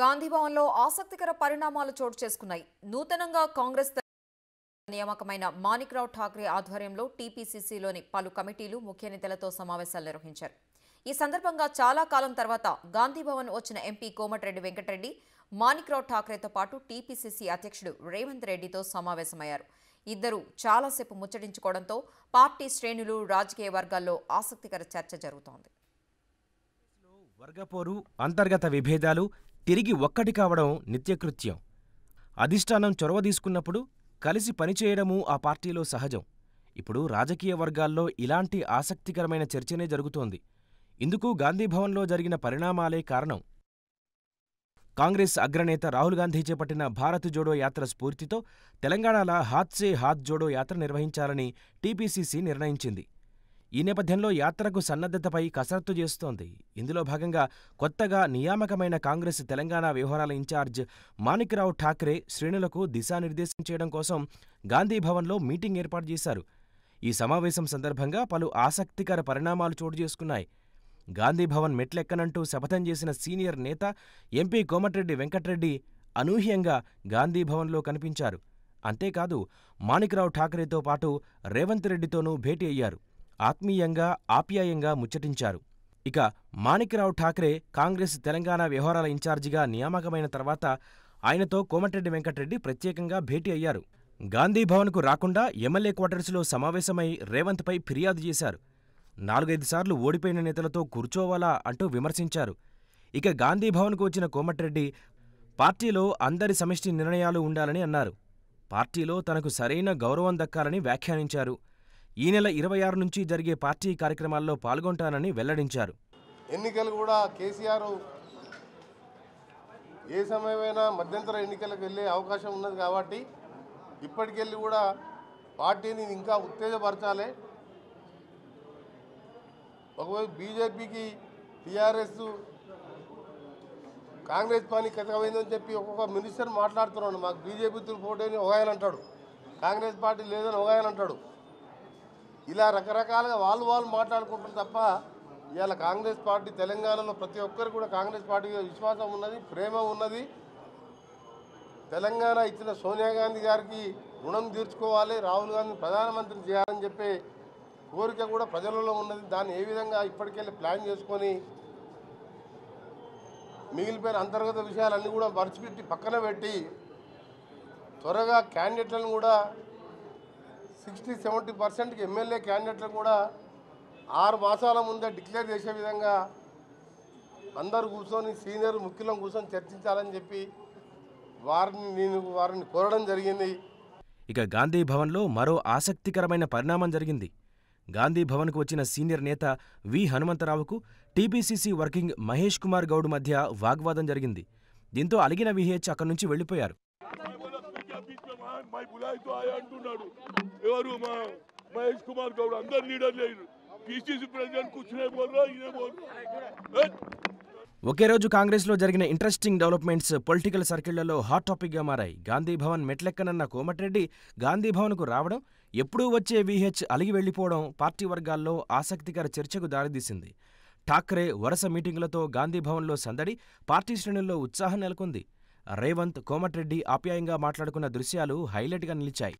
గాంధీభవన్లో ఆసక్తికర పరిణామాలు చోటు చేసుకున్నాయి నూతనంగా కాంగ్రెస్ నియామకమైన మాణిక్రావు ఠాక్రే ఆధ్వర్యంలో టీపీసీసీలోని పలు కమిటీలు ముఖ్య నేతలతో సమావేశాలు నిర్వహించారు ఈ సందర్భంగా చాలా కాలం తర్వాత గాంధీభవన్ వచ్చిన ఎంపీ కోమటిరెడ్డి వెంకటరెడ్డి మాణిక్రావు ఠాక్రేతో పాటు టీపీసీసీ అధ్యక్షుడు రేవంత్ రెడ్డితో సమావేశమయ్యారు ఇద్దరు చాలాసేపు ముచ్చటించుకోవడంతో పార్టీ శ్రేణులు రాజకీయ వర్గాల్లో ఆసక్తికర చర్చ జరుగుతోంది వర్గపోరు అంతర్గత విభేదాలు తిరిగి ఒక్కటి కావడం నిత్యకృత్యం అధిష్టానం చొరవ తీసుకున్నప్పుడు కలిసి పనిచేయడమూ ఆ పార్టీలో సహజం ఇప్పుడు రాజకీయ వర్గాల్లో ఇలాంటి ఆసక్తికరమైన చర్చనే జరుగుతోంది ఇందుకు గాంధీభవన్లో జరిగిన పరిణామాలే కారణం కాంగ్రెస్ అగ్రనేత రాహుల్ గాంధీ చేపట్టిన భారత్ జోడో యాత్ర స్ఫూర్తితో తెలంగాణలో హాత్సే హాత్ జోడో యాత్ర నిర్వహించాలని టీపీసీసీ నిర్ణయించింది ఈ నేపథ్యంలో యాత్రకు సన్నద్ధతపై కసరత్తు చేస్తోంది ఇందులో భాగంగా కొత్తగా నియామకమైన కాంగ్రెస్ తెలంగాణ వ్యవహారాల ఇన్ఛార్జ్ మాణిక్రావు ఠాక్రే శ్రేణులకు దిశానిర్దేశం చేయడం కోసం గాంధీభవన్లో మీటింగ్ ఏర్పాటు చేశారు ఈ సమావేశం సందర్భంగా పలు ఆసక్తికర పరిణామాలు చోటు చేసుకున్నాయి గాంధీభవన్ మెట్లెక్కనంటూ శపథం చేసిన సీనియర్ నేత ఎంపీ కోమటిరెడ్డి వెంకటరెడ్డి అనూహ్యంగా గాంధీభవన్లో కనిపించారు అంతేకాదు మాణిక్రావు ఠాకరేతో పాటు రేవంత్ రెడ్డితోనూ భేటీ అయ్యారు ఆత్మీయంగా ఆప్యాయంగా ముచ్చటించారు ఇక మాణిక్యరావు ఠాక్రే కాంగ్రెస్ తెలంగాణ వ్యవహారాల ఇన్ఛార్జిగా నియామకమైన తర్వాత ఆయనతో కోమటిరెడ్డి వెంకటరెడ్డి ప్రత్యేకంగా భేటీ అయ్యారు గాంధీభవన్కు రాకుండా ఎమ్మెల్యే క్వార్టర్స్లో సమావేశమై రేవంత్పై ఫిర్యాదు చేశారు నాలుగైదు సార్లు ఓడిపోయిన నేతలతో కూర్చోవాలా అంటూ విమర్శించారు ఇక గాంధీభవన్కు వచ్చిన కోమటిరెడ్డి పార్టీలో అందరి సమిష్టి నిర్ణయాలు ఉండాలని అన్నారు పార్టీలో తనకు సరైన గౌరవం దక్కాలని వ్యాఖ్యానించారు ఈ నెల ఇరవై ఆరు నుంచి జరిగే పార్టీ కార్యక్రమాల్లో పాల్గొంటానని వెల్లడించారు ఎన్నికలు కూడా కేసీఆర్ ఏ సమయమైనా మధ్యంతర ఎన్నికలకు వెళ్ళే అవకాశం ఉన్నది కాబట్టి ఇప్పటికెళ్ళి కూడా పార్టీని ఇంకా ఉత్తేజపరచాలి ఒకవైపు బీజేపీకి టీఆర్ఎస్ కాంగ్రెస్ పార్టీ కథమైందని చెప్పి ఒక్కొక్క మినిస్టర్ మాట్లాడుతున్నాడు మాకు బీజేపీతో పోటీ అని అంటాడు కాంగ్రెస్ పార్టీ లేదని ఒక ఆయన అంటాడు ఇలా రకరకాలుగా వాళ్ళు వాళ్ళు మాట్లాడుకుంటారు తప్ప ఇవాళ కాంగ్రెస్ పార్టీ తెలంగాణలో ప్రతి ఒక్కరు కూడా కాంగ్రెస్ పార్టీ విశ్వాసం ఉన్నది ప్రేమ ఉన్నది తెలంగాణ ఇచ్చిన సోనియా గాంధీ గారికి రుణం తీర్చుకోవాలి రాహుల్ గాంధీ ప్రధానమంత్రి చేయాలని చెప్పే కోరిక కూడా ప్రజలలో ఉన్నది దాన్ని ఏ విధంగా ఇప్పటికెళ్ళి ప్లాన్ చేసుకొని మిగిలిపోయిన అంతర్గత విషయాలన్నీ కూడా మర్చిపెట్టి పక్కన పెట్టి త్వరగా క్యాండిడేట్లను కూడా సిక్స్టీ సెవెంటీ పర్సెంట్కి ఎమ్మెల్యే క్యాండిడేట్లు కూడా ఆరు మాసాల ముందే డిక్లేర్ చేసే విధంగా అందరు కూర్చొని సీనియర్ ముఖ్యులం కూర్చొని చర్చించాలని చెప్పి వారిని నేను వారిని కోరడం జరిగింది ఇక గాంధీ భవన్లో మరో ఆసక్తికరమైన పరిణామం జరిగింది గాంధీ భవన్కు వచ్చిన సీనియర్ నేత వి హనుమంతరావుకు టీపీసీసీ వర్కింగ్ మహేష్ కుమార్ గౌడ్ మధ్య వాగ్వాదం జరిగింది దీంతో అలిగిన విహెచ్ అక్కడి నుంచి వెళ్లిపోయారు మై ఆయా అంటున్నాడు ఎవరు మా మహేష్ కుమార్ గౌడ్ అందరు లీడర్ లేరు పిసిసి ప్రెసిడెంట్ కూర్చునే ఇదే ఒకే రోజు కాంగ్రెస్లో జరిగిన ఇంట్రెస్టింగ్ డెవలప్మెంట్స్ పొలిటికల్ సర్కిళ్లలో హాట్ టాపిక్గా మారాయి గాంధీభవన్ మెట్లెక్కనన్న కోమటిరెడ్డి గాంధీభవన్కు రావడం ఎప్పుడూ వచ్చే వీహెచ్ అలిగి వెళ్లిపోవడం పార్టీ వర్గాల్లో ఆసక్తికర చర్చకు దారితీసింది ఠాక్రే వరుస మీటింగులతో గాంధీభవన్లో సందడి పార్టీ శ్రేణుల్లో ఉత్సాహం నెలకొంది రేవంత్ కోమటిరెడ్డి ఆప్యాయంగా మాట్లాడుకున్న దృశ్యాలు హైలైట్గా నిలిచాయి